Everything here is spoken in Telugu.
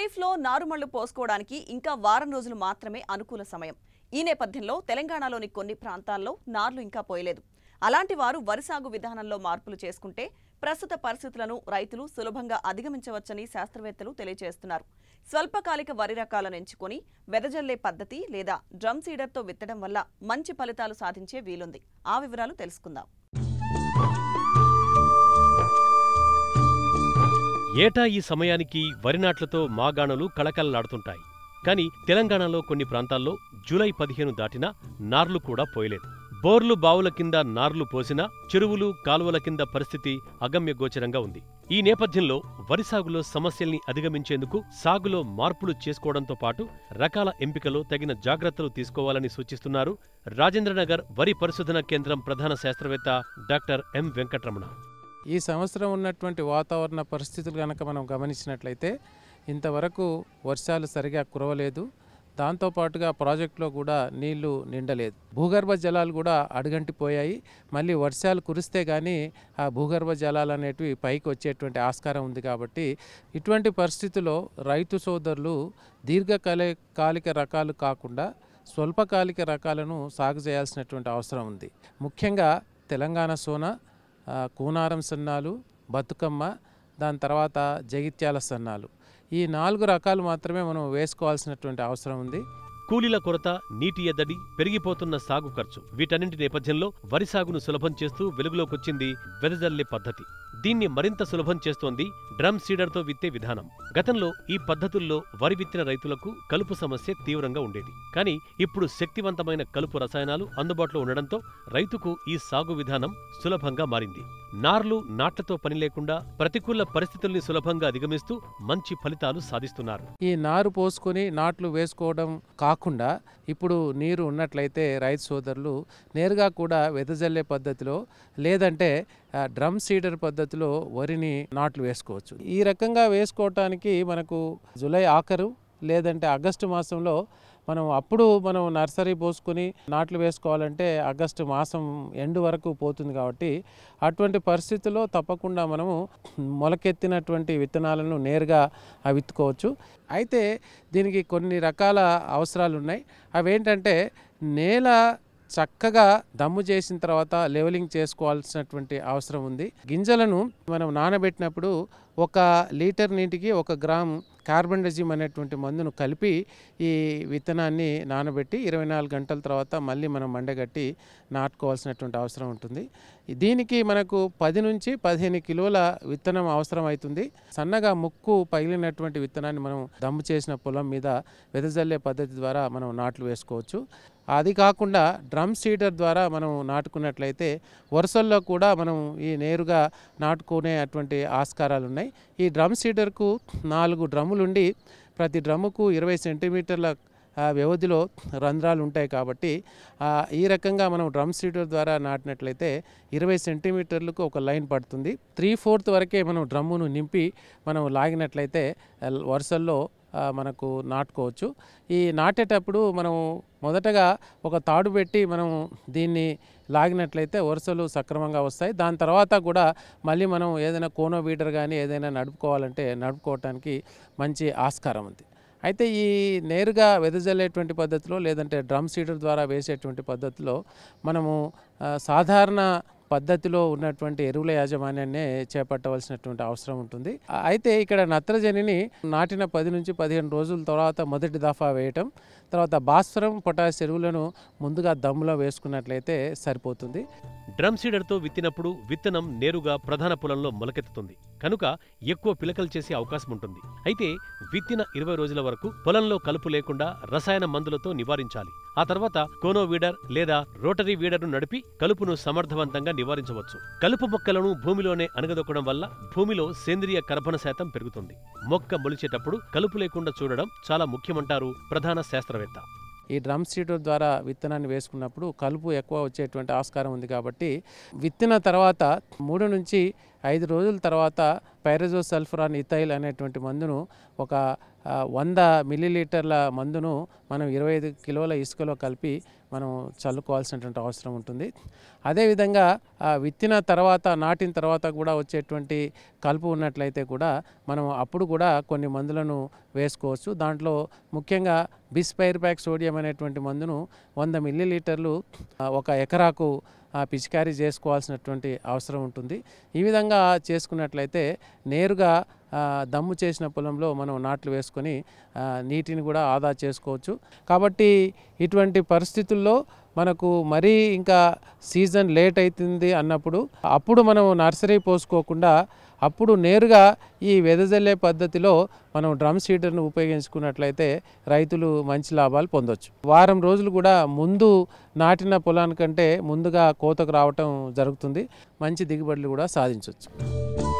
ఖరీఫ్లో నారుమళ్లు పోసుకోవడానికి ఇంకా వారం రోజులు మాత్రమే అనుకూల సమయం ఈ నేపథ్యంలో తెలంగాణలోని కొన్ని ప్రాంతాల్లో నార్లు ఇంకా పోయలేదు అలాంటి వారు వరి సాగు విధానంలో మార్పులు చేసుకుంటే ప్రస్తుత పరిస్థితులను రైతులు సులభంగా అధిగమించవచ్చని శాస్త్రవేత్తలు తెలియజేస్తున్నారు స్వల్పకాలిక వరి రకాలను ఎంచుకుని వెదజల్లే పద్ధతి లేదా డ్రమ్ సీడర్తో విత్తడం వల్ల మంచి ఫలితాలు సాధించే వీలుంది ఆ వివరాలు తెలుసుకుందాం ఏటా ఈ సమయానికి వరినాట్లతో మాగాణలు కళకళలాడుతుంటాయి కాని తెలంగాణలో కొన్ని ప్రాంతాల్లో జూలై పదిహేను దాటినా నార్లు కూడా పోయలేదు బోర్లు బావుల కింద నార్లు పోసినా చెరువులు కాలువల కింద పరిస్థితి అగమ్యగోచరంగా ఉంది ఈ నేపథ్యంలో వరి సాగులో సమస్యల్ని అధిగమించేందుకు సాగులో మార్పులు చేసుకోవడంతో పాటు రకాల ఎంపికలో తగిన జాగ్రత్తలు తీసుకోవాలని సూచిస్తున్నారు రాజేంద్రనగర్ వరి పరిశోధన కేంద్రం ప్రధాన శాస్త్రవేత్త డాక్టర్ ఎం వెంకటరమణ ఈ సంవత్సరం ఉన్నటువంటి వాతావరణ పరిస్థితులు కనుక మనం గమనించినట్లయితే ఇంతవరకు వర్షాలు సరిగా కురవలేదు దాంతోపాటుగా ప్రాజెక్టులో కూడా నీళ్లు నిండలేదు భూగర్భ జలాలు కూడా అడుగంటిపోయాయి మళ్ళీ వర్షాలు కురిస్తే కానీ ఆ భూగర్భ జలాలు అనేటివి పైకి వచ్చేటువంటి ఆస్కారం ఉంది కాబట్టి ఇటువంటి పరిస్థితుల్లో రైతు సోదరులు దీర్ఘకాలిక రకాలు కాకుండా స్వల్పకాలిక రకాలను సాగు చేయాల్సినటువంటి అవసరం ఉంది ముఖ్యంగా తెలంగాణ సోనా కూనారం సన్నాలు బతుకమ్మ దాని తర్వాత జగిత్యాల సన్నాలు ఈ నాలుగు రకాలు మాత్రమే మనం వేసుకోవాల్సినటువంటి అవసరం ఉంది కూలీల కొరత నీటి ఎద్దడి పెరిగిపోతున్న సాగు ఖర్చు వీటన్నింటి నేపథ్యంలో వరి సాగును సులభం చేస్తూ వెలుగులోకొచ్చింది వెదజల్లి పద్ధతి దీన్ని మరింత సులభం చేస్తోంది డ్రమ్ సీడర్తో విత్తే విధానం గతంలో ఈ పద్ధతుల్లో వరి విత్తిన రైతులకు కలుపు సమస్య తీవ్రంగా ఉండేది కానీ ఇప్పుడు శక్తివంతమైన కలుపు రసాయనాలు అందుబాటులో ఉండడంతో రైతుకు ఈ సాగు విధానం సులభంగా మారింది నార్లు నాట్లతో పని లేకుండా ప్రతికూల పరిస్థితుల్ని సులభంగా అధిగమిస్తూ మంచి ఫలితాలు సాధిస్తున్నారు ఈ నారు పోసుకొని నాట్లు వేసుకోవడం కాకుండా ఇప్పుడు నీరు ఉన్నట్లయితే రైతు సోదరులు నేరుగా కూడా వెదజల్లే పద్ధతిలో లేదంటే డ్రమ్ సీడర్ పద్ధతిలో వరిని నాట్లు వేసుకోవచ్చు ఈ రకంగా వేసుకోవటానికి మనకు జూలై ఆఖరు లేదంటే ఆగస్టు మాసంలో మనం అప్పుడు మనం నర్సరీ పోసుకొని నాట్లు వేసుకోవాలంటే ఆగస్టు మాసం ఎండ్ వరకు పోతుంది కాబట్టి అటువంటి పరిస్థితుల్లో తప్పకుండా మనము మొలకెత్తినటువంటి విత్తనాలను నేరుగా విత్తుకోవచ్చు అయితే దీనికి కొన్ని రకాల అవసరాలు ఉన్నాయి అవేంటంటే నేల చక్కగా దమ్ము చేసిన తర్వాత లెవెలింగ్ చేసుకోవాల్సినటువంటి అవసరం ఉంది గింజలను మనం నానబెట్టినప్పుడు ఒక లీటర్ నీటికి ఒక గ్రామ్ కార్బెండజిమ్ అనేటువంటి మందును కలిపి ఈ విత్తనాన్ని నానబెట్టి ఇరవై నాలుగు గంటల తర్వాత మళ్ళీ మనం మండగట్టి నాటుకోవాల్సినటువంటి అవసరం ఉంటుంది దీనికి మనకు పది నుంచి పదిహేను కిలోల విత్తనం అవసరం అవుతుంది సన్నగా ముక్కు పగిలినటువంటి విత్తనాన్ని మనం దమ్ము చేసిన పొలం మీద వెదజల్లే పద్ధతి ద్వారా మనం నాట్లు వేసుకోవచ్చు అది కాకుండా డ్రమ్ సీడర్ ద్వారా మనం నాటుకున్నట్లయితే వరుసల్లో కూడా మనం ఈ నేరుగా నాటుకునే అటువంటి ఆస్కారాలు ఉన్నాయి ఈ డ్రమ్ సీడర్కు నాలుగు ఉండి ప్రతి డ్రమ్ముకు ఇరవై సెంటీమీటర్ల వ్యవధిలో రంధ్రాలు ఉంటాయి కాబట్టి ఈ రకంగా మనం డ్రమ్ సీడర్ ద్వారా నాటినట్లయితే ఇరవై సెంటీమీటర్లకు ఒక లైన్ పడుతుంది త్రీ ఫోర్త్ వరకే మనం డ్రమ్మును నింపి మనం లాగినట్లయితే వరుసల్లో మనకు నాటుకోవచ్చు ఈ నాటేటప్పుడు మనం మొదటగా ఒక తాడు పెట్టి మనం దీన్ని లాగినట్లయితే వరుసలు సక్రమంగా వస్తాయి దాని తర్వాత కూడా మళ్ళీ మనం ఏదైనా కోనో బీటర్ కానీ ఏదైనా నడుపుకోవాలంటే నడుపుకోవటానికి మంచి ఆస్కారం ఉంది అయితే ఈ నేరుగా వెదజల్లేటువంటి పద్ధతిలో లేదంటే డ్రమ్ సీడర్ ద్వారా వేసేటువంటి పద్ధతిలో మనము సాధారణ పద్ధతిలో ఉన్నటువంటి ఎరువుల యాజమాన్యాన్నే చేపట్టవలసినటువంటి అవసరం ఉంటుంది అయితే ఇక్కడ నత్రజనిని నాటిన పది నుంచి పదిహేను రోజుల తర్వాత మొదటి దఫా వేయటం తర్వాత భాస్వరం పొటాష్ ఎరువులను ముందుగా దమ్ములో వేసుకున్నట్లయితే సరిపోతుంది డ్రమ్ సీడర్తో విత్తినప్పుడు విత్తనం నేరుగా ప్రధాన పొలంలో మొలకెత్తుతుంది కనుక ఎక్కువ పిలకలు చేసే అవకాశం ఉంటుంది అయితే విత్తిన ఇరవై రోజుల వరకు పొలంలో కలుపు లేకుండా రసాయన మందులతో నివారించాలి ఆ తర్వాత కోనో వీడర్ లేదా రోటరీ వీడర్ను నడిపి కలుపును సమర్థవంతంగా నివారించవచ్చు కలుపు మొక్కలను భూమిలోనే అనగదొక్కడం వల్ల భూమిలో సేంద్రియ కర్బన శాతం పెరుగుతుంది మొక్క మొలిచేటప్పుడు కలుపు లేకుండా చూడడం చాలా ముఖ్యమంటారు ప్రధాన శాస్త్రవేత్త ఈ డ్రమ్ సీడ్ ద్వారా విత్తనాన్ని వేసుకున్నప్పుడు కలుపు ఎక్కువ వచ్చేటువంటి ఆస్కారం ఉంది కాబట్టి విత్తిన తర్వాత మూడు నుంచి ఐదు రోజుల తర్వాత పైరజో సల్ఫరాన్ ఇథైల్ అనేటువంటి మందును ఒక వంద మిల్లీలీటర్ల మందును మనం ఇరవై ఐదు కిలోల ఇసుకలో కలిపి మనం చల్లుకోవాల్సినటువంటి అవసరం ఉంటుంది అదేవిధంగా విత్తిన తర్వాత నాటిన తర్వాత కూడా వచ్చేటువంటి కలుపు ఉన్నట్లయితే కూడా మనం అప్పుడు కూడా కొన్ని మందులను వేసుకోవచ్చు దాంట్లో ముఖ్యంగా బిస్పైర్ ప్యాక్ సోడియం అనేటువంటి మందును వంద మిల్లీలీటర్లు ఒక ఎకరాకు పిచికారీ చేసుకోవాల్సినటువంటి అవసరం ఉంటుంది ఈ విధంగా చేసుకున్నట్లయితే నేరుగా దమ్ము చేసిన పొలంలో మనం నాట్లు వేసుకొని నీటిని కూడా ఆదా చేసుకోవచ్చు కాబట్టి ఇటువంటి పరిస్థితుల్లో మనకు మరీ ఇంకా సీజన్ లేట్ అవుతుంది అన్నప్పుడు అప్పుడు మనం నర్సరీ పోసుకోకుండా అప్పుడు నేరుగా ఈ వెదజల్లే పద్ధతిలో మనం డ్రమ్ సీడర్ను ఉపయోగించుకున్నట్లయితే రైతులు మంచి లాభాలు పొందొచ్చు వారం రోజులు కూడా ముందు నాటిన పొలానికంటే ముందుగా కోతకు రావటం జరుగుతుంది మంచి దిగుబడులు కూడా సాధించవచ్చు